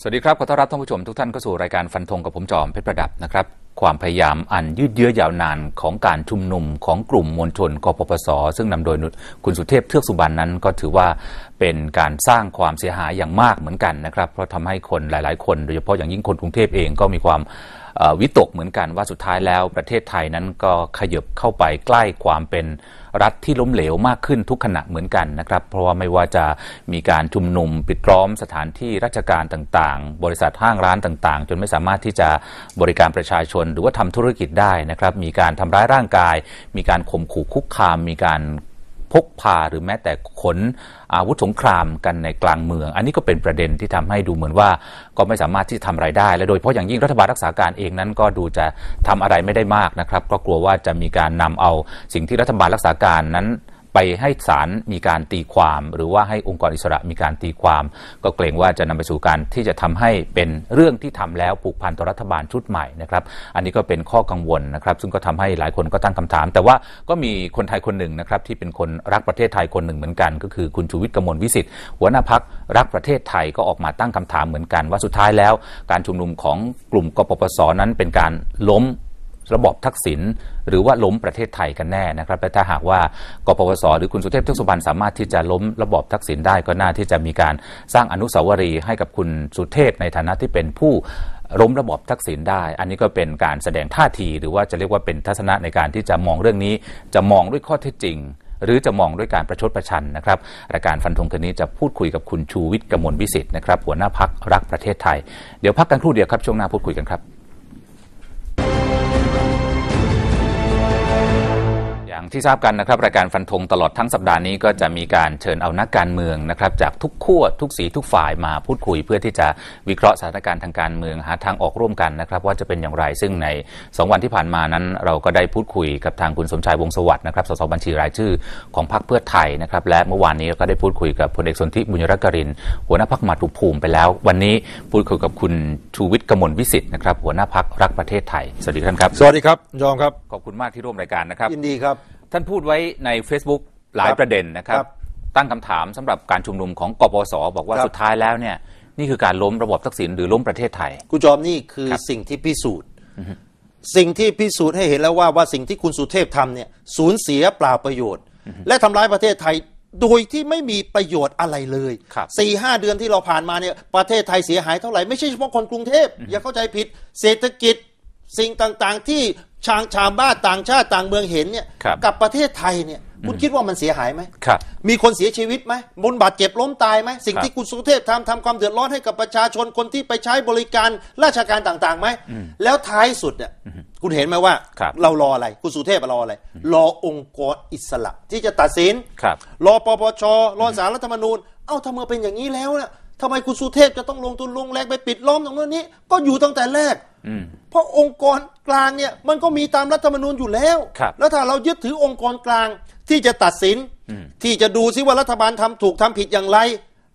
สวัสดีครับขอต้อนรับท่านผู้ชมทุกท่านเข้าสู่รายการฟันธงกับผมจอมเพชรประดับนะครับ ความพยายามอันยืดเยื้อยาวนานของการชุมนุมของกลุ่มมวลชนกปปสซึ่งนำโดยคุณสุเทพเทือกสุบรรณนั้นก็ถือว่าเป็นการสร้างความเสียหายอย่างมากเหมือนกันนะครับเพราะทำให้คนหลาย ๆคนโดยเฉพาะอย่างยิ่งคนกรุงเทพเองก็มีความวิตกเหมือนกันว่าสุดท้ายแล้วประเทศไทยนั้นก็ขยบเข้าไปใกล้ความเป็นรัฐที่ล้มเหลวมากขึ้นทุกขณะเหมือนกันนะครับ เพราะว่าไม่ว่าจะมีการชุมนุมปิดล้อมสถานที่ราชการต่างๆ บริษัทห้างร้านต่างๆ จนไม่สามารถที่จะบริการประชาชน หรือว่าทำธุรกิจได้นะครับ มีการทำร้ายร่างกาย มีการข่มขู่คุกคาม มีการพกพาหรือแม้แต่ ขนอาวุธสงครามกันในกลางเมือง อันนี้ก็เป็นประเด็นที่ทำให้ดูเหมือนว่าก็ไม่สามารถที่จะทำอะไรได้ และโดยเฉพาะอย่างยิ่งรัฐบาลรักษาการเองนั้นก็ดูจะทำอะไรไม่ได้มากนะครับ ก็กลัวว่าจะมีการนำเอาสิ่งที่รัฐบาลรักษาการนั้นไปให้ศาลมีการตีความ หรือว่าให้องค์กรอิสระมีการตีความ ก็เกรงว่าจะนำไปสู่การที่จะทำให้เป็นเรื่องที่ทำแล้วผูกพันต่อรัฐบาลชุดใหม่นะครับอันนี้ก็เป็นข้อกังวลนะครับ ซึ่งก็ทำให้หลายคนก็ตั้งคำถาม แต่ว่าก็มีคนไทยคนหนึ่งนะครับที่เป็นคนรักประเทศไทยคนหนึ่งเหมือนกัน ก็คือคุณชูวิทย์กมลวิสิทธิ์หัวหน้าพักรักประเทศไทยก็ออกมาตั้งคำถามเหมือนกัน ว่าสุดท้ายแล้วการชุมนุมของกลุ่มกปปสนั้นเป็นการล้มระบอบทักษิณหรือว่าล้มประเทศไทยกันแน่นะครับและถ้าหากว่ากปปสหรือคุณสุเทพเทือกสุบรรณสามารถที่จะล้มระบอบทักษิณได้ก็น่าที่จะมีการสร้างอนุสาวรีย์ให้กับคุณสุเทพในฐานะที่เป็นผู้ล้มระบอบทักษิณได้ อันนี้ก็เป็นการแสดงท่าที หรือว่าจะเรียกว่าเป็นทัศนะ ในการที่จะมองเรื่องนี้จะมองด้วยข้อเท็จจริง หรือจะมองด้วยการประชดประชันนะครับรายการฟันธงคืนนี้จะพูดคุยกับคุณชูวิทย์กมลวิสิทธ์นะครับหัวหน้าพักรักประเทศไทยเดี๋ยวพักกันครู่เดียวครับช่วงหน้าพูดคุยกันครับที่ทราบกันนะครับ รายการฟันธงตลอดทั้งสัปดาห์นี้ก็จะมีการเชิญเอานักการเมืองนะครับ จากทุกขั้วทุกสีทุกฝ่ายมาพูดคุยเพื่อที่จะวิเคราะห์สถานการณ์ทางการเมืองหาทางออกร่วมกันนะครับว่าจะเป็นอย่างไรซึ่งใน 2 วันที่ผ่านมานั้นเราก็ได้พูดคุยกับทางคุณสมชายวงสวัสดิ์นะครับสสบัญชีรายชื่อของพรรคเพื่อไทยนะครับ และเมื่อวานนี้ก็ได้พูดคุยกับพลเอกสนธิบุญรักริน หัวหน้าพรรคมาตุภูมิไปแล้ว วันนี้พูดคุยกับคุณชูวิทย์กมลวิสิทธิ์นะครับหัวหน้าพรรครักประเทศไทยสวัสดีครับ สวัสดีครับ ยอมครับขอบคุณมากที่ร่วมรายการนะครับยินดีครับท่านพูดไว้ใน Facebook หลายประเด็นนะครับ ตั้งคำถามสำหรับการชุมนุมของกปสบอกว่าสุดท้ายแล้วเนี่ย นี่คือการล้มระบบทักษิณหรือล้มประเทศไทยคุณจอมนี่คือคสิ่งที่พิสูจน์ สิ่งที่พิสูจน์ให้เห็นแล้วว่าว่า สิ่งที่คุณสุเทพทำเนี่ยสูญเสียเปล่าประโยชน์ และทำร้ายประเทศไทยโดยที่ไม่มีประโยชน์อะไรเลยสี่ห้าเดือนที่เราผ่านมาเนี่ยประเทศไทยเสียหายเท่าไหร่ไม่ใช่เฉพาะคนกรุงเทพอย่าเข้าใจผิดเศรษฐกิจสิ่งต่าง ๆ ที่ชาวชาวบ้านต่างชาติต่างเมืองเห็นเนี่ยกับประเทศไทยเนี่ยคุณคิดว่ามันเสียหายไหมครับมีคนเสียชีวิตไหมบนบาดเจ็บล้มตายไหม สิ่งที่คุณสุเทพทำทำความเดือดร้อนให้กับประชาชนคนที่ไปใช้บริการราชการต่างๆไหมแล้วท้ายสุดเนี่ยคุณเห็นไหมว่า เรารออะไรคุณสุเทพรออะไรรอองค์กรอิสระที่จะตัดสินรรอปปชรอสารรัฐธรรมนูญ เอ้าทำไมเป็นอย่างนี้แล้วนยทำไมคุณสุเทพจะต้องลงทุนลงแรงไปปิดล้อมตรงนู้นนี้ก็อยู่ตั้งแต่แรก เพราะองค์กรกลางเนี่ยมันก็มีตามรัฐธรรมนูญอยู่แล้วแล้วถ้าเรายึดถือองค์กรกลางที่จะตัดสินที่จะดูซิว่ารัฐบาลทำถูกทำผิดอย่างไร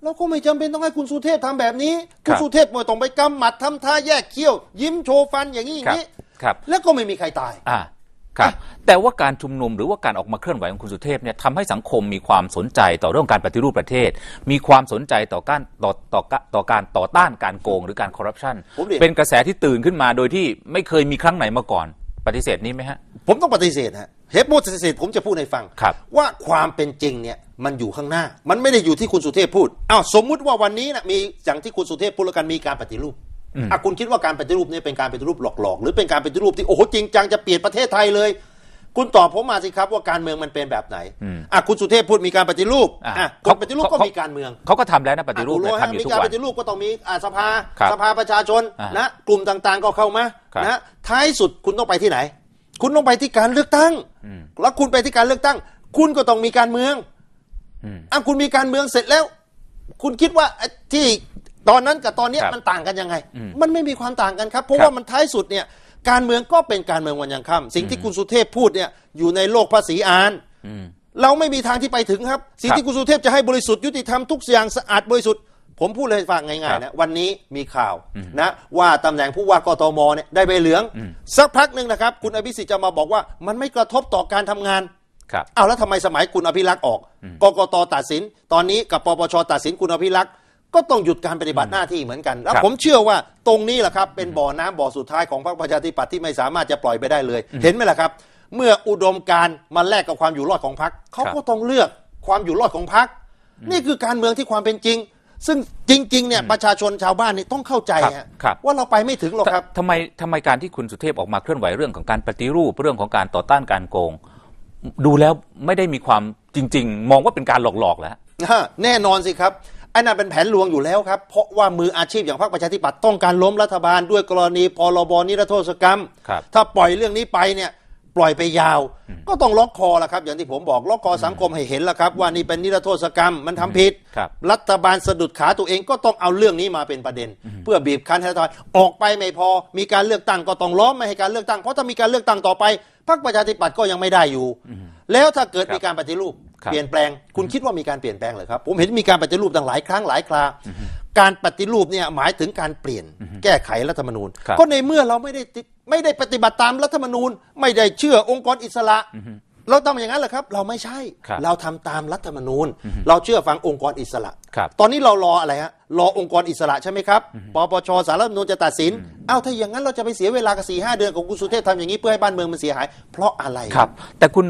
เราก็ไม่จำเป็นต้องให้คุณสุเทพทำแบบนี้คุณสุเทพเมื่อต้องไปกำหมัดทำท่าแยกเขี้ยว ยิ้มโชว์ฟันอย่างนี้อย่างนี้แล้วก็ไม่มีใครตายครับแต่ว่าการชุมนุมหรือว่าการออกมาเคลื่อนไหวของคุณสุเทพเนี่ยทำให้สังคมมีความสนใจต่อเรื่องการปฏิรูปประเทศ มีความสนใจต่อการต่อต่อต่อการต่อต้านการโกงหรือการคอร์รัปชันเป็นกระแสที่ตื่นขึ้นมาโดยที่ไม่เคยมีครั้งไหนมาก่อน ปฏิเสธนี้ไหมฮะ ผมต้องปฏิเสธฮะเหตุผลปฏิเสธผมจะพูดให้ฟังครับว่าความเป็นจริงเนี่ยมันอยู่ข้างหน้า มันไม่ได้อยู่ที่คุณสุเทพพูดอ้าวสมมุติว่าวันนี้นะมีอย่างที่คุณสุเทพพูดแล้วกันมีการปฏิรูปอะคุณคิดว่าการปฏิรูปนี่เป็นการปฏิรูปหลอกๆหรือเป็นการปฏิรูปที่โอ้โหจริงจังจะเปลี่ยนประเทศไทยเลย คุณตอบผมมาสิครับว่าการเมืองมันเป็นแบบไหนอ่ะคุณสุเทพพูดมีการปฏิรูปอ่ะคนปฏิรูปก็มีการเมืองเขาก็ทำแล้วนะปฏิรูปทำอยู่ทุกวันมีการปฏิรูปก็ต้องมีอ่ะสภาสภาประชาชนนะ กลุ่มต่างๆ ก็เข้ามานะท้ายสุดคุณต้องไปที่ไหน คุณต้องไปที่การเลือกตั้ง แล้วคุณไปที่การเลือกตั้ง คุณก็ต้องมีการเมืองอ่ะคุณมีการเมืองเสร็จแล้ว คุณคิดว่าที่ตอนนั้นกับตอนนี้มันต่างกันยังไง มันไม่มีความต่างกันครับ เพราะว่ามันท้ายสุดเนี่ยการเมืองก็เป็นการเมืองวันยังค่ำสิ่งที่คุณสุเทพพูดเนี่ยอยู่ในโลกภาษีอานเราไม่มีทางที่ไปถึงครับสิ่งที่คุณสุเทพจะให้บริสุทธิ์ยุติธรรมทุกอย่างสะอาดบริสุทธิ์ผมพูดเลยฟังง่ายๆนะวันนี้มีข่าวนะว่าตำแหน่งผู้ว่ากทมเนี่ยได้ใบเหลือง สักพักหนึ่งนะครับ คุณอภิสิทธิ์จะมาบอกว่า มันไม่กระทบต่อการทำงานครับเอาแล้วทำไมสมัยคุณอภิรักษ์ออกกกตตัดสิน ตอนนี้กับปปชตัดสินคุณอภิรักษ์ก็ต้องหยุดการปฏิบัติหน้าที่เหมือนกัน แล้วผมเชื่อว่าตรงนี้แหละครับเป็นบ่อน้ำบ่อสุดท้ายของพรรคประชาธิปัตย์ที่ไม่สามารถจะปล่อยไปได้เลย เห็นไหมล่ะครับ เมื่ออุดมการมาแลกกับความอยู่รอดของพรรคเขาก็ต้องเลือกความอยู่รอดของพรรคนี่คือการเมืองที่ความเป็นจริง ซึ่งจริง ๆเนี่ยประชาชนชาวบ้านนี่ต้องเข้าใจว่าเราไปไม่ถึงหรอกครับทำไมทำไมการที่คุณสุเทพออกมาเคลื่อนไหวเรื่องของการปฏิรูปเรื่องของการต่อต้านการโกง ดูแล้วไม่ได้มีความจริงๆมองว่าเป็นการหลอกๆแล้วแน่นอนสิครับอันนั้นเป็นแผนลวงอยู่แล้วครับเพราะว่ามืออาชีพอย่างพรรคประชาธิปัตย์ต้องการล้มรัฐบาล ด้วยกรณีพรบนิรโทษกรรมถ้าปล่อยเรื่องนี้ไปเนี่ยปล่อยไปยาว ก็ต้องล็อกคอละครับ อย่างที่ผมบอกล็อกคอสังคมให้เห็นละครับ ว่านี่เป็นนิรโทษกรรมมันทำผิดรรัฐบาลสะดุดขาตัวเองก็ต้องเอาเรื่องนี้มาเป็นประเด็น เพื่อบีบคั้นให้ทอยออกไปไม่พอมีการเลือกตั้งก็ต้องล้อม ไม่ให้การเลือกตั้ง เพราะถ้ามีการเลือกตั้งต่อไปพรรคประชาธิปัตย์ก็ยังไม่ได้อยู่ แล้วถ้าเกิดมีการปฏิรูปเปลี่ยนแปลง คุณคิดว่ามีการเปลี่ยนแปลงหรือครับ ผมเห็นมีการปฏิรูปตั้งหลายครั้งหลายคราการปฏิรูปเนี่ยหมายถึงการเปลี่ยนแก้ไขรัฐธรรมนูญก็ในเมื่อเราไม่ได้ไม่ได้ปฏิบัติตามรัฐธรรมนูญ ไม่ได้เชื่อองค์กรอิสระ เราต้องอย่างนั้นเหรอครับ เราไม่ใช่ เราทำตามรัฐธรรมนูญ เราเชื่อฟังองค์กรอิสระตอนนี้เรารออะไรฮะรอองค์กรอิสระใช่ไหมครับปปชสารรัฐธรรมนูญจะตัดสินเอ้าถ้าอย่างนั้นเราจะไปเสียเวลากับสี่ห้าเดือนของคุณสุเทพทำอย่างนี้เพื่อให้บ้านเมืองมันเสียหาย เพราะอะไรครับ แต่คุณ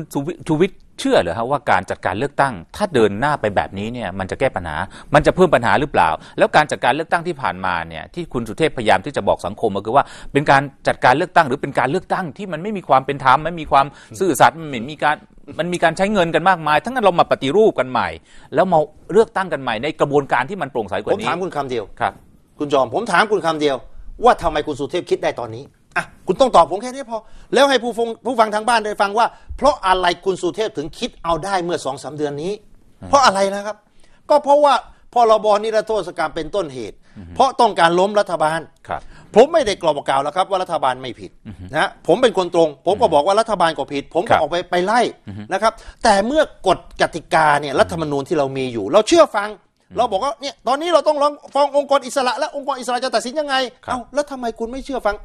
ชูวิทยเชื่อเหรอฮะว่าการจัดการเลือกตั้งถ้าเดินหน้าไปแบบนี้เนี่ยมันจะแก้ปัญหา มันจะเพิ่มปัญหาหรือเปล่า แล้วการจัดการเลือกตั้งที่ผ่านมาเนี่ยที่คุณสุเทพพยายามที่จะบอกสังคมก็คือว่า เป็นการจัดการเลือกตั้งหรือเป็นการเลือกตั้งที่มันไม่มีความเป็นธรรม ไม่มีความซื่อสัตย์มันหมนมีการมันมีการใช้เงินกันมากมายทั้งนั้นเรามาปฏิรูปกันใหม่ แล้วมาเลือกตั้งกันใหม่ในกระบวนการที่มันโปร่งใสกว่านี้ผมถามคุณคำเดียวครับคุณจอมผมถามคุณคำเดียว ว่าทำไมคุณสุเทพคิดได้ตอนนี้อ่ะคุณต้องตอบผมแค่นี้พอแล้วให้ผู้ฟังผู้ฟังทางบ้านได้ฟังว่า เพราะอะไรคุณสุเทพถึงคิดเอาได้เมื่อสองสาเดือนนี้ เพราะอะไรนะครับ ก็เพราะว่าพรบนิรโทษกรรมเป็นต้นเหตุ เพราะต้องการล้มรัฐบาลครับผมไม่ได้กล่าวกล่าวแล้วครับ ว่ารัฐบาลไม่ผิดนะผมเป็นคนตรง ผมก็บอกว่ารัฐบาลก็ผิด ผมก็ออกไปไปไล่นะครับ แต่เมื่อกฎกติกาเนี่ยรัฐธรรมนูญที่เรามีอยู่ เราเชื่อฟัง เราบอกว่าเนี่ยตอนนี้เราต้องร้องฟ้ององค์กรอิสระและองค์กรอิสระจะตัดสินยังไงเอาแล้วทำไมคุณไม่เชื่อฟัง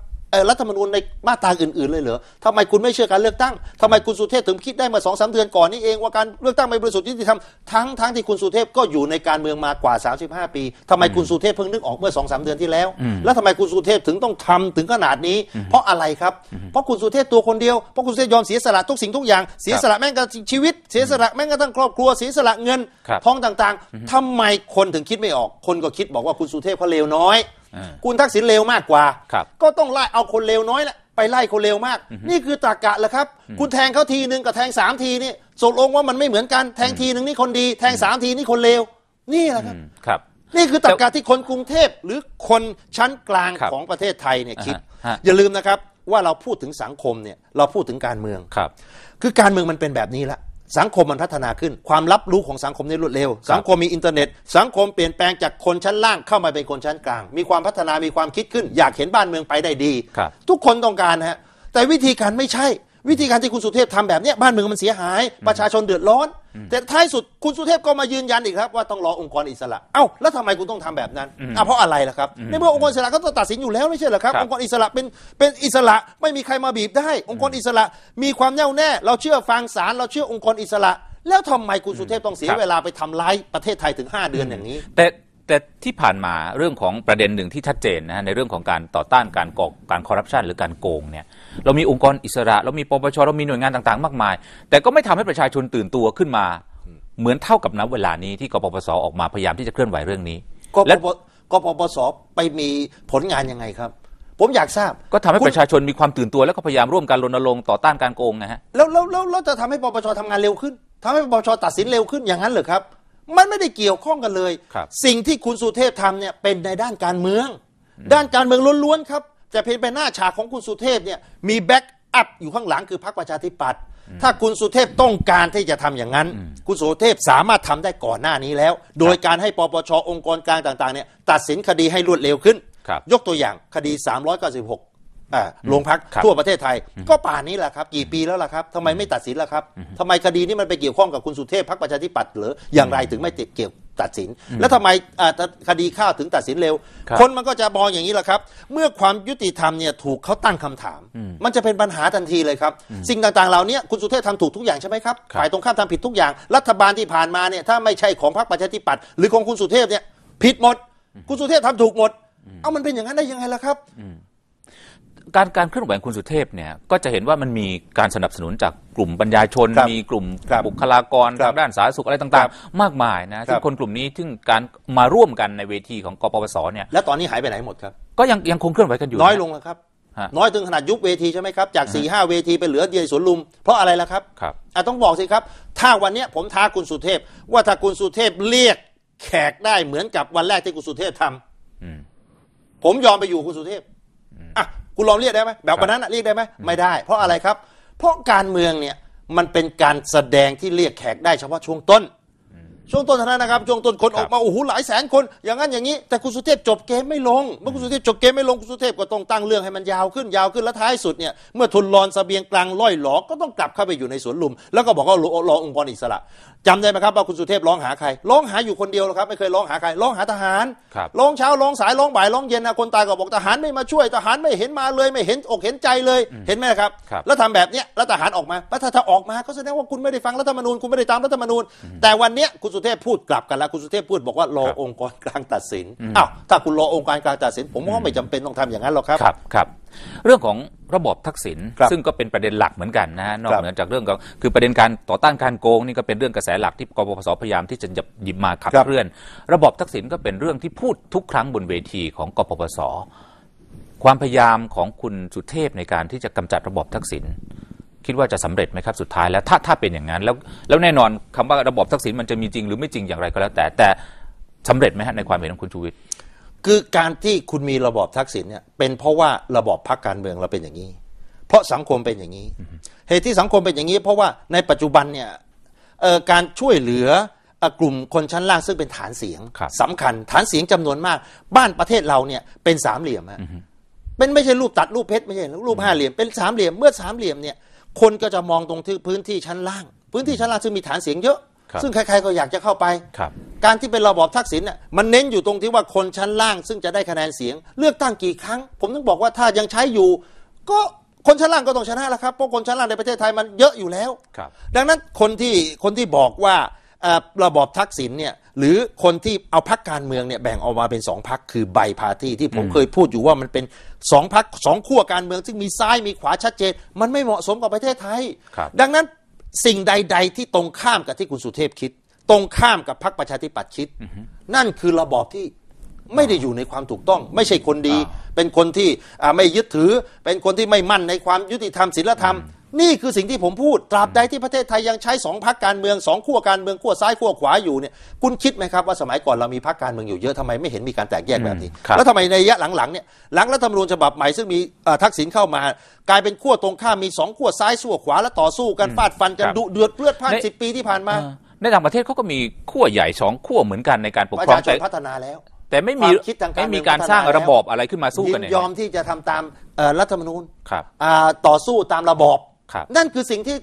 รัฐธรรมนูญในมาตราอื่นๆเลยเหรอทำไมคุณไม่เชื่อการเลือกตั้งทำไมคุณสุเทพถึงคิดได้มาสองสาเดือนก่อนนี่เองว่าการเลือกตั้งไม่บริสุทธิ์ยุติธรรมทั้งทั้งที่คุณสุเทพก็อยู่ในการเมืองมากว่า 35ปีทำไมคุณสุเทพเพิ่งนึกออกเมื่อสองสาเดือนที่แล้ว แล้วทำไมคุณสุเทพถึงต้องทำถึงขนาดนี้ เพราะอะไรครับ เพราะคุณสุเทพตัวคนเดียว เพราะคุณสุเทพยอมเสียสละทุกสิ่งทุกอย่าง เสียสละแม้กระทั่งชีวิต เสียสละแม้กระทั่งครอบครัวเสียสละเงินทองต่างๆ ทำไมคนถึงคิดไม่ออก คนก็คิดบอกว่าคุณสุเทพเขาเลวน้อยคุณทักษิณเลวมากกว่า ก็ต้องไล่เอาคนเลวน้อยแหละไปไล่คนเลวมาก นี่คือตรากะแหละครับ คุณแทงเขาทีหนึ่งกับแทงสามทีนี่สดลงว่ามันไม่เหมือนกันแทงทีหนึ่งนี่คนดีแทงสามทีนี่คนเลว นี่แหละครับครับ นี่คือตรรกะที่คนกรุงเทพหรือคนชั้นกลางของประเทศไทยเนี่ยคิด อย่าลืมนะครับว่าเราพูดถึงสังคมเนี่ยเราพูดถึงการเมืองครับ คือการเมืองมันเป็นแบบนี้ละสังคมมันพัฒนาขึ้น ความรับรู้ของสังคมนี้รวดเร็ว สังคมมีอินเทอร์เน็ตสังคมเปลี่ยนแปลงจากคนชั้นล่างเข้ามาเป็นคนชั้นกลาง มีความพัฒนามีความคิดขึ้นอยากเห็นบ้านเมืองไปได้ดี ทุกคนต้องการฮะแต่วิธีการไม่ใช่วิธีการที่คุณสุเทพทำแบบนี้บ้านเมืองมันเสียหาย ประชาชนเดือดร้อน แต่ท้ายสุดคุณสุเทพก็มายืนยันอีกครับว่าต้องรอองค์กรอิสระเอ้าแล้วทำไมคุณต้องทำแบบนั้น เพราะอะไรล่ะครับในเมื่อองค์กรอิสระก็ต้องตัดสินอยู่แล้วไม่ใช่เหรอครับองค์กรอิสระเป็นเป็นอิสระไม่มีใครมาบีบได้ องค์กรอิสระมีความแน่วแน่ เราเชื่อฟังศาลเราเชื่อองค์กรอิสระ แล้วทำไมคุณสุเทพต้องเสียเวลาไปทำร้ายประเทศไทยถึง 5 เดือนอย่างนี้ แต่แต่ที่ผ่านมาเรื่องของประเด็นหนึ่งที่ชัดเจนนะในเรื่องของการต่อต้านการก่อการคอร์รัปชันหรือการโกงเนี่ยเรามีองค์กรอิสระ เรามีปปชเรามีหน่วยงานต่าง ๆ มากมาย แต่ก็ไม่ทำให้ประชาชนตื่นตัวขึ้นมา เหมือนเท่ากับนับเวลานี้ ที่กปปสออกมาพยายามที่จะเคลื่อนไหวเรื่องนี้ และกปปสไปมีผลงานยังไงครับ ผมอยากทราบก็ทำให้ประชาชนมีความตื่นตัวแล้วก็พยายามร่วมกันรณรงค์ต่อต้านการโกงนะฮะแล้วแล้วแล้วจะทำให้ปปชทำงานเร็วขึ้นทำให้ปปชตัดสินเร็วขึ้นอย่างนั้นเหรอครับ มันไม่ได้เกี่ยวข้องกันเลยสิ่งที่คุณสุเทพทำเนี่ยเป็นในด้านการเมือง ด้านการเมืองล้วนๆครับจะเป็นไปหน้าฉากของคุณสุเทพเนี่ยมีแบ็กอัพอยู่ข้างหลังคือพรรคประชาธิปัตย์ถ้าคุณสุเทพต้องการที่จะทำอย่างนั้น คุณสุเทพสามารถทำได้ก่อนหน้านี้แล้ว โดยการให้ปปช องค์กรกลางต่างๆเนี่ยตัดสินคดีให้รวดเร็วขึ้น ยกตัวอย่างคดี 396โรงพักทั่วประเทศไทย ก็ป่านนี้แหละครับ กี่ปีแล้วล่ะครับทำไมไม่ตัดสินล่ะครับทำไมคดีนี้มันไปเกี่ยวข้องกับคุณสุเทพพักประชาธิปัตย์หรืออย่างไรถึงไม่ติดเกี่ยวตัดสินแล้วทำไมคดีข้าวถึงตัดสินเร็ว คนมันก็จะบอกอย่างนี้แหละครับ เมื่อความยุติธรรมเนี่ยถูกเขาตั้งคำถาม มันจะเป็นปัญหาทันทีเลยครับ สิ่งต่างๆเหล่านี้คุณสุเทพทำถูกทุกอย่างใช่ไหมครับฝ่ายตรงข้ามทำผิดทุกอย่าง รัฐบาลที่ผ่านมาเนี่ยถ้าไม่ใช่ของพรรคประชาธิปัตย์หรือของคุณสุเทพเนี่ยผิดหมด คุณสุเทพทำถูกหมด เอามันเป็นอย่างนั้นได้ยังไงล่ะครับการการเคลื่อนไหวคุณสุเทพเนี่ย ก็จะเห็นว่ามันมีการสนับสนุนจากกลุ่มปัญญาชน มีกลุ่มบุคลากรทางด้านสาธารณสุขอะไรต่างๆ มากมายนะซึ่งคนกลุ่มนี้ซึ่งการมาร่วมกันในเวทีของกปปสเนี่ยแล้วตอนนี้หายไปไหนหมดครับ ก็ยังยังคงเคลื่อนไหวกันอยู่น้อยลงแล้วครับ น้อยถึงขนาดยุบเวทีใช่ไหมครับจาก4ี่ห้าเวทีไปเหลือเดียวสวนลุม เพราะอะไรล่ะครับครับอต้องบอกสิครับ ถ้าวันนี้ผมท้าคุณสุเทพ ว่าถ้าคุณสุเทพเรียก แขกได้เหมือนกับวันแรกที่คุณสุเทพทำผมยอมไปอยู่คุณสุเทพคุณลองเรียกได้ไหมแบบวันนั้นเรียกได้ไหมไม่ได้ เพราะอะไรครับ เพราะการเมืองเนี่ยมันเป็นการแสดงที่เรียกแขกได้เฉพาะช่วงต้น ช่วงต้นเท่านั้นนะครับ ช่วงต้นคนออกมาโอ้โหหลายแสนคน อย่างนั้นอย่างนี้แต่คุณสุเทพจบเกมไม่ลงเมื่อคุณสุเทพจบเกมไม่ลงคุณสุเทพก็ต้องตั้งเรื่องให้มันยาวขึ้นยาวขึ้นแล้วท้ายสุดเนี่ยเมื่อทุนรอนสเสบียงกลางล่อยหลอกก็ต้องกลับเข้าไปอยู่ในสวนลุมแล้วก็บอกว่ารอองค์กรอิสระจำได้ไหมครับว่าคุณสุเทพร้องหาใครร้องหาอยู่คนเดียวหรอครับ ไม่เคยร้องหาใคร ร้องหาทหารร้องเช้าร้องสาย ร้องบ่าย ร้องเย็นนะคนตายก็บอกทหารไม่มาช่วยทหารไม่เห็นมาเลยไม่เห็นอกเห็นใจเลยเห็นไหมครับ แล้วทำแบบเนี้ยแล้วทหารออกมาแล้วถ้าออกมา ก็แสดงว่าคุณไม่ได้ฟังรัฐธรรมนูญคุณไม่ได้ตามรัฐธรรมนูญ แต่วันนี้คุณสุเทพพูดกลับกันแล้วคุณสุเทพพูดบอกว่ารอองค์กรกลางตัดสินอ้าวถ้าคุณรอองค์กรกลางตัดสิน ผมก็ไม่จำเป็นต้องทำอย่างนั้นหรอกครับครับเรื่องของระบบทักษิณซึ่งก็เป็นประเด็นหลักเหมือนกันนะนอกเหนือจากเรื่องของคือประเด็นการต่อต้านการโกง นี่ก็เป็นเรื่องกระแสหลักที่กบพศพยายามที่จะหยิบมาขับเคลื่อนระบบทักษิณก็เป็นเรื่องที่พูดทุกครั้งบนเวทีของกบพศความพยายามของคุณสุเทพในการที่จะกำจัดระบบทักษิณคิดว่าจะสำเร็จไหมครับสุดท้ายแล้วถ้าถ้าเป็นอย่างนั้นแล้วแล้วแน่นอนคำว่าระบบทักษิณมันจะมีจริงหรือไม่จริงอย่างไรก็แล้วแต่แต่สำเร็จไหมฮะในความเห็นของคุณชูวิทย์คือการที่คุณมีระบอบทักษิณเนี่ยเป็นเพราะว่าระบอบพักการเมืองเราเป็นอย่างนี้ เพราะสังคมเป็นอย่างนี้ เหตุที่สังคมเป็นอย่างนี้เพราะว่าในปัจจุบันเนี่ยการช่วยเหลือกลุ่มคนชั้นล่างซึ่งเป็นฐานเสียง สำคัญฐานเสียงจำนวนมาก บ้านประเทศเราเนี่ยเป็นสามเหลี่ยมฮะเป็นไม่ใช่รูปตัดรูปเพชรไม่ใช่ รูปห้าเหลี่ยมเป็นสามเหลี่ยม เมื่อสามเหลี่ยมเนี่ยคนก็จะมองตรงที่พื้นที่ชั้นล่าง พื้นที่ชั้นล่างซึ่งมีฐานเสียงเยอะซึ่งใครๆก็อยากจะเข้าไป การที่เป็นระบอบทักษิณมันเน้นอยู่ตรงที่ว่าคนชั้นล่างซึ่งจะได้คะแนนเสียง เลือกตั้งกี่ครั้ง ผมต้องบอกว่าถ้ายังใช้อยู่ ก็คนชั้นล่างก็ต้องชนะแล้วครับเพราะคนชั้นล่างในประเทศไทยมันเยอะอยู่แล้วดังนั้น คนที่คนที่บอกว่าระบอบทักษิณเนี่ยหรือคนที่เอาพักการเมืองเนี่ยแบ่งออกมาเป็นสองพักคือใบพาร์ตี้ที่ผมเคยพูดอยู่ว่ามันเป็นสองพักสองขั้วการเมือง ซึ่งมีซ้ายมีขวาชัดเจน มันไม่เหมาะสมกับประเทศไทย ดังนั้นสิ่งใด ๆที่ตรงข้ามกับที่คุณสุเทพคิด ตรงข้ามกับพรรคประชาธิปัตย์คิด นั่นคือระบอบที่ไม่ได้อยู่ในความถูกต้อง ไม่ใช่คนดี เป็นคนที่ไม่ยึดถือเป็นคนที่ไม่มั่นในความยุติธรรมศีลธรรมนี่คือสิ่งที่ผมพูดตราบใดที่ประเทศไทยยังใช้สองพักการเมืองสองขั้วการเมืองขั้วซ้ายขั้วขวาอยู่เนี่ยคุณคิดไหมครับ ว่าสมัยก่อนเรามีพักการเมืองอยู่เยอะทำไมไม่เห็นมีการแตกแยกแบบนี้ แล้วทำไมในระยะหลัง ๆ เนี่ย หลังรัฐธรรมนูญฉบับใหม่ซึ่งมีทักษิณเข้ามา กลายเป็นขั้วตรงข้ามมีสองขั้วซ้ายขั้วขวาแล้วต่อสู้กันฟาดฟันกันดุเดือดเลือดพ่านสิบปีที่ผ่านมา ในต่างประเทศเขาก็มีขั้วใหญ่สองขั้วเหมือนกันในการปกครองแต่พัฒนาแล้วแต่ไม่มีไม่มีการสร้างระบอบอะไรขึ้นมาสู้กันเนี่ยยอมที่จะทำตามรัฐธรรมนูญต่อสู้ตามระบอบนั่นคือสิ่งที่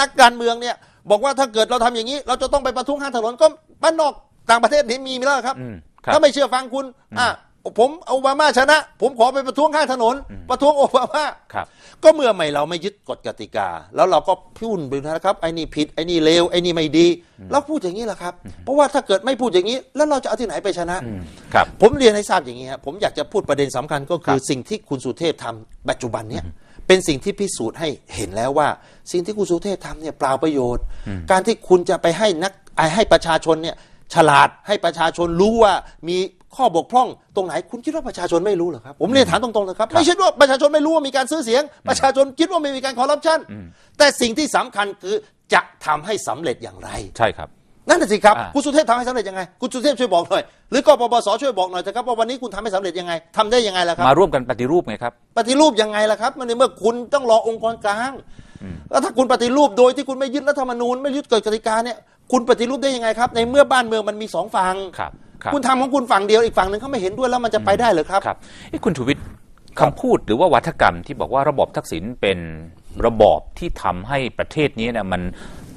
นักการเมืองเนี่ยบอกว่าถ้าเกิดเราทำอย่างนี้ เราจะต้องไปประท้วงห้างถนนก็บ้านนอกต่างประเทศนี่มีมีแล้วครับถ้าไม่เชื่อฟังคุณอ่ะผมโอบามาชนะ ผมขอไปประท้วงข้างถนนประท้วงโอบามาก็เมื่อไม่เราไม่ยึดกฎกติกา แล้วเราก็พูดไปนะครับไอ้นี่ผิดไอ้นี่เลวไอ้นี่ไม่ดีเราพูดอย่างนี้แหละครับ เพราะว่าถ้าเกิดไม่พูดอย่างนี้ แล้วเราจะเอาที่ไหนไปชนะครับผมเรียนให้ทราบอย่างนี้ครับผมอยากจะพูดประเด็นสำคัญก็คือสิ่งที่คุณสุเทพทำปัจจุบันเนี้ยเป็นสิ่งที่พิสูจน์ให้เห็นแล้วว่า สิ่งที่คุณสุเทพทำเนี่ยเปล่าประโยชน์ การที่คุณจะไปให้นักให้ประชาชนเนี่ย ฉลาดให้ประชาชนรู้ว่ามีข้อบกพร่องตรงไหน คุณคิดว่าประชาชนไม่รู้เหรอครับ ผมเรียนถามตรงๆนะครับไม่ใช่ว่าประชาชนไม่รู้ว่ามีการซื้อเสียง ประชาชนคิดว่าไม่มีการคอร์รัปชันแต่สิ่งที่สำคัญคือจะทำให้สำเร็จอย่างไร ใช่ครับนั่นแหะสิครับ คุณสุเทพทำให้สำเร็จยังไง คุณสุเทพช่วยบอกหน่อยหรือกปปสช่วยบอกหน่อยเถอะครับว่าวันนี้คุณทำให้สำเร็จยังไงทำได้ยังไงล่ะครับมาร่วมกันปฏิรูปไงครับ ปฏิรูปยังไงล่ะครับมันในเมื่อคุณต้องรอองค์กรกลาง แล้วถ้าคุณปฏิรูปโดยที่คุณไม่ยึดรัฐธรรมนูญ ไม่ยึดกฎกติกาเนี่ยคุณปฏิรูปได้ยังไงครับ ในเมื่อบ้านเมืองมันมีสองฝั่งคุณทำของคุณฝั่งเดียวอีกฝั่งหนึ่งเขาไม่เห็นด้วยแล้วมันจะไปได้เหรือครับครับอ้คุณชูวิทย์คำพูดหรือว่าวัฒกรรมที่บอกว่าระบบทักษิณเป็นระบอบที่ทาให้ประเทศนี้เนี่ยมัน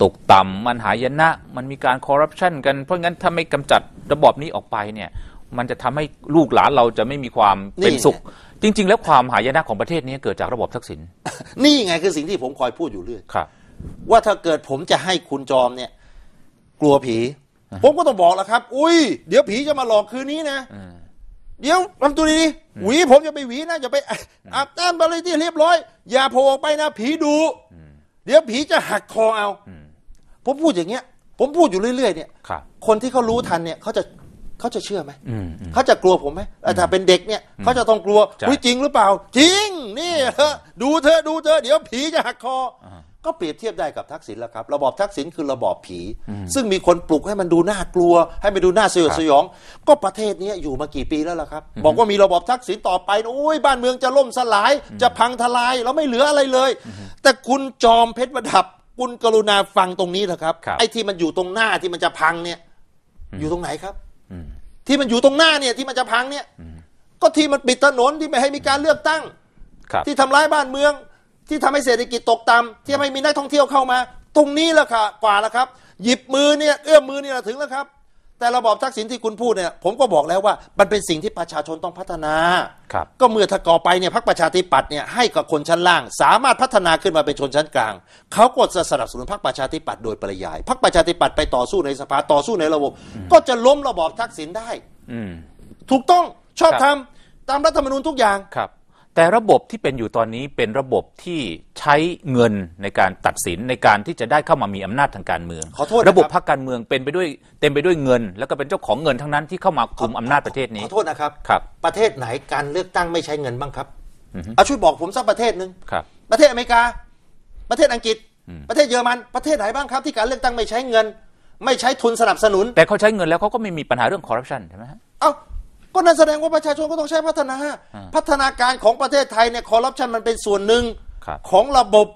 ตกต่ำมันหายนะมันมีการคอร์รัปชันกัน เพราะงั้นถ้าไม่กำจัดระบอบนี้ออกไปเนี่ย มันจะทำให้ลูกหลานเราจะไม่มีความเป็นสุข จริงๆแล้วความหายนะของประเทศนี้เกิดจากระบบทักษิณนี่ไงคือสิ่งที่ผมคอยพูดอยู่เรื่อยครับ ว่าถ้าเกิดผมจะให้คุณจอมเนี่ย กลัวผี ผมก็ต้องบอกแล้วครับ อุ้ย เดี๋ยวผีจะมาหลอกคืนนี้นะเดี๋ยวทำตัวดีหวีผมจะไปหวีนะจะไปอาบน้ำอะไรที่เรียบร้อยอย่าโผล่ไปนะ ผีดูเดี๋ยวผีจะหักคอเอาผมพูดอย่างเงี้ย ผมพูดอยู่เรื่อย ๆ เนี่ยคคนที่เขารู้ทันเนี่ยเขาจะเขาจะเชื่อไหม เขาจะกลัวผมไหมแต่ถ้าเป็นเด็กเนี่ยเขาจะต้องกลัวเฮ้ยจริงหรือเปล่า จริง นี่ะดูเธอดูเธอเดี๋ยวผีจะหักคอ ก็เปรียบเทียบได้กับทักษิณแล้วครับ ระบอบทักษิณคือระบอบผี ซึ่งมีคนปลุกให้มันดูน่ากลัว ให้มันดูน่าสยดสยอง ก็ประเทศนี้อยู่มากี่ปีแล้วล่ะครับ บอกว่ามีระบอบทักษิณต่อไปโอ้ย บ้านเมืองจะล่มสลาย จะพังทลายเราไม่เหลืออะไรเลย แต่คุณจอมเพชรประดับคุณกรุณาฟังตรงนี้เถอะครับ ไอ้ที่มันอยู่ตรงหน้าที่มันจะพังเนี่ยอยู่ตรงไหนครับที่มันอยู่ตรงหน้าเนี่ยที่มันจะพังเนี่ย ก็ที่มันปิดถนนที่ไม่ให้มีการเลือกตั้งที่ทำร้ายบ้านเมืองที่ทำให้เศรษฐกิจตกต่ำที่ไม่มีนักท่องเที่ยวเข้ามา ตรงนี้แหละค่ะกว่าแล้วครับ หยิบมือเนี่ยเอื้อมมือเนี่ยถึงแล้วครับแต่ระบอบทักษิณที่คุณพูดเนี่ยผมก็บอกแล้วว่า มันเป็นสิ่งที่ประชาชนต้องพัฒนาครับ ก็เมื่อถ้าก่อไปเนี่ยพรรคประชาธิปัตย์เนี่ยให้กับคนชั้นล่าง สามารถพัฒนาขึ้นมาเป็นชนชั้นกลางเขาก็จะสนับสนุนพรรคประชาธิปัตย์โดยปริยายพรรคประชาธิปัตย์ไปต่อสู้ในสภาต่อสู้ในระบบ ก็จะล้มระบอบทักษิณได้ อืถูกต้องชอบบทำตามรัฐธรรมนูญทุกอย่างครับแต่ระบบที่เป็นอยู่ตอนนี้เป็นระบบที่ใช้เงินในการตัดสินในการที่จะได้เข้ามามีอำนาจทางการเมืองขอโทษนะครับระบบพรรคการเมืองเป็นไปด้วยเต็มไปด้วยเงิน แล้วก็เป็นเจ้าของเงินทั้งนั้น ที่เข้ามาคุมอำนาจประเทศนี้ ขอโทษนะครับ ครับ ประเทศไหนการเลือกตั้งไม่ใช้เงินบ้างครับอเอาช่วยบอกผมสักประเทศหนึ่งครับ ประเทศอเมริกา ประเทศอังกฤษ ประเทศเยอรมัน ประเทศไหนบ้างครับ ที่การเลือกตั้งไม่ใช้เงิน ไม่ใช้ทุนสนับสนุน แต่เขาใช้เงินแล้วเขาก็ไม่มีปัญหาเรื่องคอร์รัปชันใช่ไหมฮะ เอ้าก็นั่นแสดงว่าประชาชนก็ต้องใช้พัฒนา พัฒนาการของประเทศไทยเนี่ยคอร์รัปชันมันเป็นส่วนหนึ่งของระบบ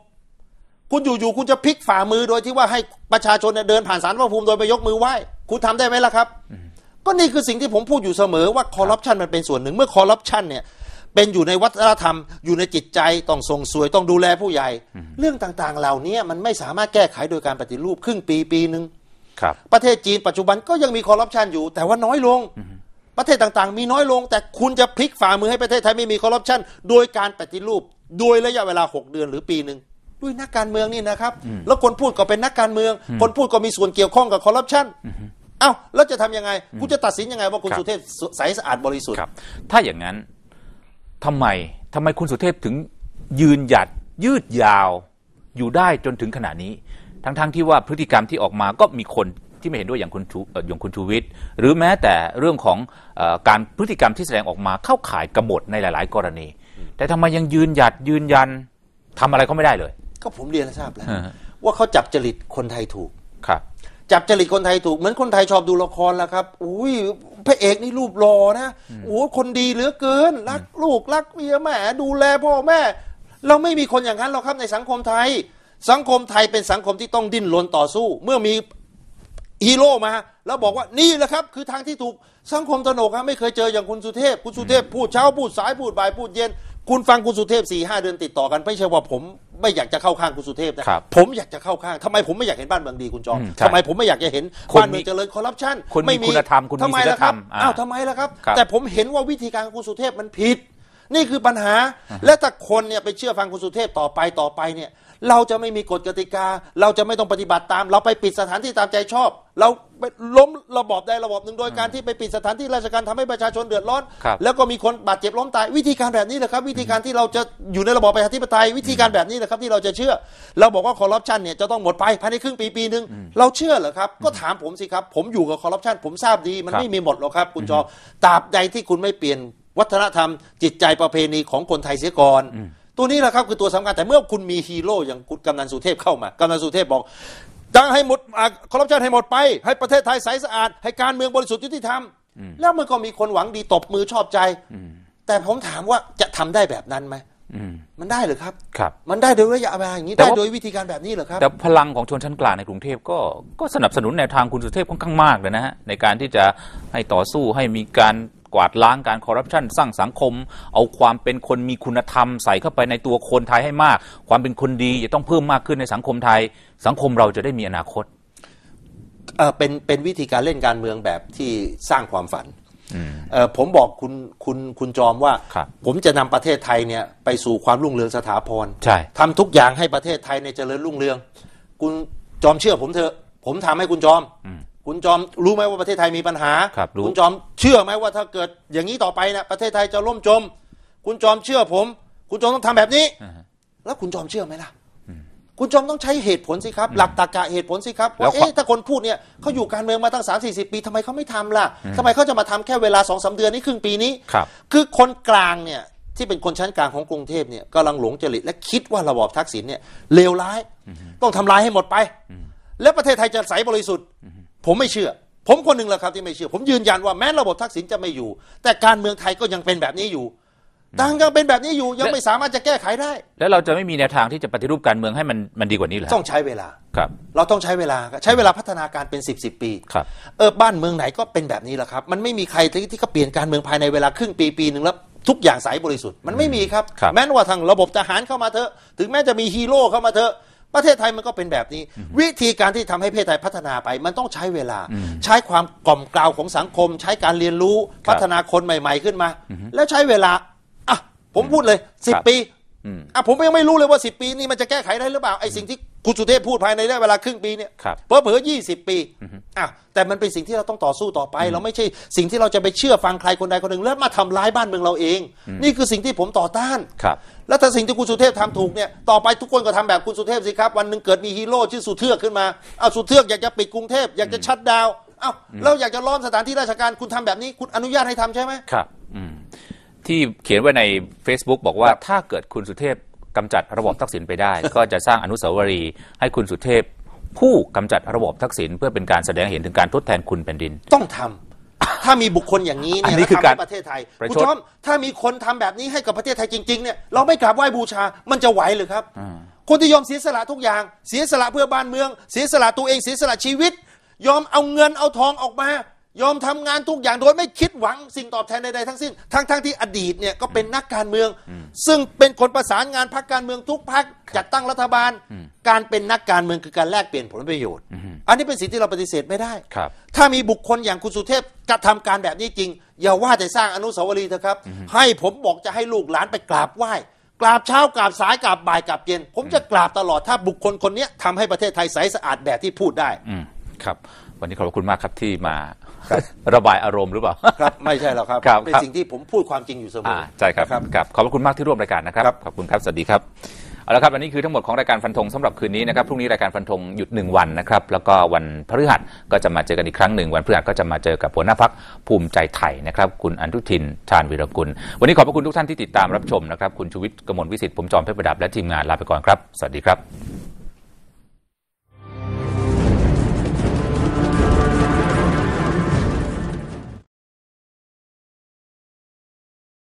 คุณอยู่ๆคุณจะพลิกฝ่ามือโดยที่ว่าให้ประชาชนเนี่ยเดินผ่านสารพระภูมิโดยไปยกมือไหว้คุณทำได้ไหมล่ะครับ ก็นี่คือสิ่งที่ผมพูดอยู่เสมอว่าคอร์รัปชันมันเป็นส่วนหนึ่งเมื่อคอร์รัปชันเนี่ยเป็นอยู่ในวัฒนธรรม อยู่ในจิตใจต้องส่งสวยต้องดูแลผู้ใหญ่ เรื่องต่างๆเหล่านี้มันไม่สามารถแก้ไขโดยการปฏิรูปครึ่งปีปีหนึ่งประเทศจีนปัจจุบันก็ยังมีคอร์รัปชันอยู่แต่ว่าน้อยลงประเทศต่างๆมีน้อยลง แต่คุณจะพลิกฝ่ามือให้ประเทศไทยไม่มีคอร์รัปชันโดยการปฏิรูปโดยระยะเวลา 6 เดือนหรือปีหนึ่งด้วยนักการเมืองนี่นะครับ แล้วคนพูดก็เป็นนักการเมือง คนพูดก็มีส่วนเกี่ยวข้องกับคอร์รัปชันเอ้าแล้วจะทํำยังไง คุณจะตัดสินยังไงว่าคุณสุเทพใสสะอาดบริสุทธิ์ถ้าอย่างนั้นทำไมทำไมคุณสุเทพถึงยืนหยัด ยืดยาว อยู่ได้จนถึงขณะนี้ ทั้งๆทที่ว่าพฤติกรรมที่ออกมาก็มีคนที่ไม่เห็นด้วยอย่างคุณชูอย่างคุณชูวิทย์หรือแม้แต่เรื่องของการพฤติกรรมที่แสดงออกมาเข้าข่ายกบฏในหลายๆ กรณี แต่ทำไมยังยืนหยัดยืนยันทำอะไรก็ไม่ได้เลย ก็ผมเรียนทราบแล้วว่าเขาจับจริตคนไทยถูกครับ จับจริตคนไทยถูก เหมือนคนไทยชอบดูละครแล้วครับอุ้ยพระเอกนี่รูปหล่อนะโอ้คนดีเหลือเกินรักลูกรักเมียแม่ดูแลพ่อแม่ เราไม่มีคนอย่างนั้นหรอกครับในสังคมไทย สังคมไทยเป็นสังคมที่ต้องดิ้นรนต่อสู้เมื่อมีฮีโร่มาแล้วบอกว่านี่แหละครับคือทางที่ถูกสังคมตนกฮะไม่เคยเจออย่างคุณสุเทพคุณสุเทพพูดเช้าพูดสายพูดบ่ายพูดเย็น คุณฟังคุณสุเทพสี่ห้าเดือนติดต่อกันไม่ใช่ว่าผมไม่อยากจะเข้าข้างคุณสุเทพนะผมอยากจะเข้าข้างทำไมผมไม่อยากเห็นบ้านเมืองดีคุณจอมทำไมผมไม่อยากจะเห็นบ้านเมืองเจริญคอร์รัปชันคนมีคุณธรรมคุณมีศีลธรรมอ้าวทำไมล่ะครับแต่ผมเห็นว่าวิธีการคุณสุเทพมันผิด นี่คือปัญหาและถ้าคนเนี่ยไปเชื่อฟังคุณสุเทพต่อไปต่อไปเนี่ยเราจะไม่มีกฎกติกา เราจะไม่ต้องปฏิบัติตาม เราไปปิดสถานที่ตามใจชอบ เราล้มระบอบใดระบอบหนึ่งโดยการที่ไปปิดสถานที่ราชการทำให้ประชาชนเดือดร้อนแล้วก็มีคนบาดเจ็บล้มตายวิธีการแบบนี้แหละครับ วิธีการที่เราจะอยู่ในระบอบประชาธิปไตยวิธีการแบบนี้แหละครับ ที่เราจะเชื่อเราบอกว่าคอร์รัปชันเนี่ยจะต้องหมดไปภายในครึ่งปีปีหนึ่งเราเชื่อเหรอครับก็ถามผมสิครับผมอยู่ กับคอร์รัปชันผมทราบดี มันไม่มีหมดหรอกครับคุณจอตราบใดที่คุณไม่เปลี่ยนวัฒนธรรมจิตใจประเพณีของคนไทยเสียก่อนตัวนี้แหละครับ คือตัวสำคัญแต่เมื่อคุณมีฮีโร่อย่างกำนันสุเทพเข้ามากำนันสุเทพบอก ดังให้หมดคอร์รัปชันให้หมดไป ให้ประเทศไทยใสสะอาด ให้การเมืองบริสุทธิ์ยุติธรรมแล้วมันก็มีคนหวังดีตบมือชอบใจแต่ผมถามว่าจะทำได้แบบนั้นไหมมันได้หรือครับครับ มันได้โดยระยะเวลาอย่างนี้ได้โดยวิธีการแบบนี้หรือครับ แต่พลังของชนชั้นกลางในกรุงเทพก็ก็สนับสนุนแนวทางคุณสุเทพค่อนข้างมากเลยนะฮะในการที่จะให้ต่อสู้ให้มีการกวาดล้างการคอร์รัปชันสร้างสังคม เอาความเป็นคนมีคุณธรรมใส่เข้าไปในตัวคนไทยให้มาก ความเป็นคนดีจะต้องเพิ่มมากขึ้นในสังคมไทย สังคมเราจะได้มีอนาคต เป็นเป็นวิธีการเล่นการเมืองแบบที่สร้างความฝัน ผมบอกคุณคุณคุณจอมว่า ผมจะนำประเทศไทยเนี่ยไปสู่ความรุ่งเรืองสถาพรใช่ทำทุกอย่างให้ประเทศไทยในเจริญรุ่งเรืองคุณจอมเชื่อ ผมเถอะผมทำให้คุณจอมคุณจอม รู้ไหมว่าประเทศไทยมีปัญหาครับ คุณจอมเชื่อไหมว่าถ้าเกิดอย่างนี้ต่อไปนะประเทศไทยจะล่มจม คุณจอมเชื่อผม คุณจอมต้องทำแบบนี้ แล้วคุณจอมเชื่อไหมล่ะ คุณจอมต้องใช้เหตุผลสิครับ หลักตรรกะเหตุผลสิครับว่าเอ๊ะถ้าคนพูดเนี่ยเขาอยู่การเมืองมาตั้งสสามีสิบปีทำไมเขาไม่ทำล่ะทำไมเขาจะมาทำแค่เวลาสองสาเดือนนี้ครึ่งปีนี้ครับคือคนกลางเนี่ยที่เป็นคนชั้นกลางของกรุงเทพเนี่ยกำลังหลงจริตและคิดว่าระบอบทักษิณเนี่ยเลวร้ายต้องทำลายให้หมดไป แล้วประเทศไทยจะใสบริสุทธิ์ผมไม่เชื่อ ผมคนหนึ่งแหละครับ ที่ไม่เชื่อ ผมยืนยันว่าแม้ระบบทักษิณจะไม่อยู่ แต่การเมืองไทยก็ยังเป็นแบบนี้อยู่ตังก็เป็นแบบนี้อยู่ยังไม่สามารถจะแก้ไขได้ แล้วเราจะไม่มีแนวทางที่จะปฏิรูปการเมืองให้มันมันดีกว่านี้เหรอ ต้องใช้เวลาครับ เราต้องใช้เวลาใช้เวลาพัฒนาการเป็นสิบสิบปี ครับเออ บ้านเมืองไหนก็เป็นแบบนี้แหละครับ มันไม่มีใครที่ที่ก็เปลี่ยนการเมืองภายในเวลาครึ่งปีปีหนึ่งแล้ว ทุกอย่างใสบริสุทธิ์ มันไม่มีครับ แม้ว่าทางระบบทหารเข้ามาเถอะ ถึงแม้จะมีฮีโร่เข้ามาเถอะประเทศไทยมันก็เป็นแบบนี้ วิธีการที่ทำให้ประเทศไทยพัฒนาไป มันต้องใช้เวลา ใช้ความกล่อมกล่าวของสังคม ใช้การเรียนรู้พัฒนาคนใหม่ๆขึ้นมา แล้วใช้เวลาอ่ะผมพูดเลยสิบปีอ่ะผมยังไม่รู้เลยว่าสิบปีนี้มันจะแก้ไขได้หรือเปล่าไอ้สิ่งที่คุณสุเทพพูดภายในระยะเวลาครึ่งปีเนี่ยเพราะเผื่ผอยี่สิบปีอ้าวแต่มันเป็นสิ่งที่เราต้องต่อสู้ต่อไปเราไม่ใช่สิ่งที่เราจะไปเชื่อฟังใครคนใดคนหนึ่งแล้วมาทำร้ายบ้านเมืองเราเอง นี่คือสิ่งที่ผมต่อต้านครับแล้วถ้าสิ่งที่คุณสุเทพทำถูกเนี่ยต่อไปทุกคนก็ทำแบบคุณสุเทพสิครับ วันหนึ่งเกิดมีฮีโร่ชื่อสุเทือกขึ้นมาเอาสุเทือกอยากจะปิดกรุงเทพอยากจะชัดดาวเอาเราอยากจะล้อมสถานที่ราชการคุณทำแบบนี้ คุณอนุญาตให้ทำใช่ไหมครับที่เขียนไว้ใน Facebook บอกว่าถ้าเกิดคุณสุเทพกำจัดระบอบทักษิณไปได้ก็จะสร้างอนุสาวรีย์ให้คุณสุเทพ ผู้กำจัดระบอบทักษิณเพื่อเป็นการแสดงเห็นถึงการทดแทนคุณแผ่นดิน ต้องทำ ถ้ามีบุคคลอย่างนี้เนี่ยนนทำให้ประเทศไทยคุณชมถ้ามีคนทำแบบนี้ให้กับประเทศไทยจริงๆเนี่ยเราไม่กราบไหว้บูชามันจะไหวหรือครับ คนที่ยอมเสียสละทุกอย่างเสียสละเพื่อบ้านเมืองเสียสละตัวเองเสียสละชีวิตยอมเอาเงินเอาทองออกมายอมทำงานทุกอย่างโดยไม่คิดหวังสิ่งตอบแทนใดๆทั้งสิ้น ทั้งๆทที่อดีตเนี่ยก็เป็นนักการเมือง ซึ่งเป็นคนประสานงานพรรคการเมืองทุกพรรคจัดตั้งรัฐบาล การเป็นนักการเมืองคือการแลกเปลี่ยนผลประโยชน์ อันนี้เป็นสิ่งที่เราปฏิเสธไม่ได้ถ้ามีบุคคลอย่างคุณสุเทพกระทาการแบบนี้จริง อย่าว่าแต่สร้างอนุสาวรีย์เถอะครับ ให้ผมบอกจะให้ลูกหลานไปกราบไหว้กราบเช้ากราบสายกราบบ่ายกราบเย็นผมจะกราบตลอดถ้าบุคคลคนนี้ทำให้ประเทศไทยใสสะอาดแบบที่พูดได้ครับวันนี้ขอบคุณมากครับที่มาระบายอารมณ์หรือเปล่าครับไม่ใช่หรอกครับเป็นสิ่งที่ผมพูดความจริงอยู่เสมอใช่ครับครับขอบคุณมากที่ร่วมรายการนะครับ ขอบคุณครับสวัสดีครับเอาละครับอันนี้คือทั้งหมดของรายการฟันธงสำหรับคืนนี้นะครับพรุ่งนี้รายการฟันธงหยุด1วันนะครับ แล้วก็วันพฤหัสก็จะมาเจอกันอีกครั้งหนึ่งวันพฤหัสก็จะมาเจอกับหัวหน้าพักภูมิใจไทยนะครับคุณอนุทินชาญวิรกุล วันนี้ขอบพระคุณทุกท่านที่ติดตามรับชมนะครับคุณชูวิทย์กมลวิสิทธิ์ผมจอมเพชรประดับและทีมงานลาไปก่อนครับสวัสดีครับ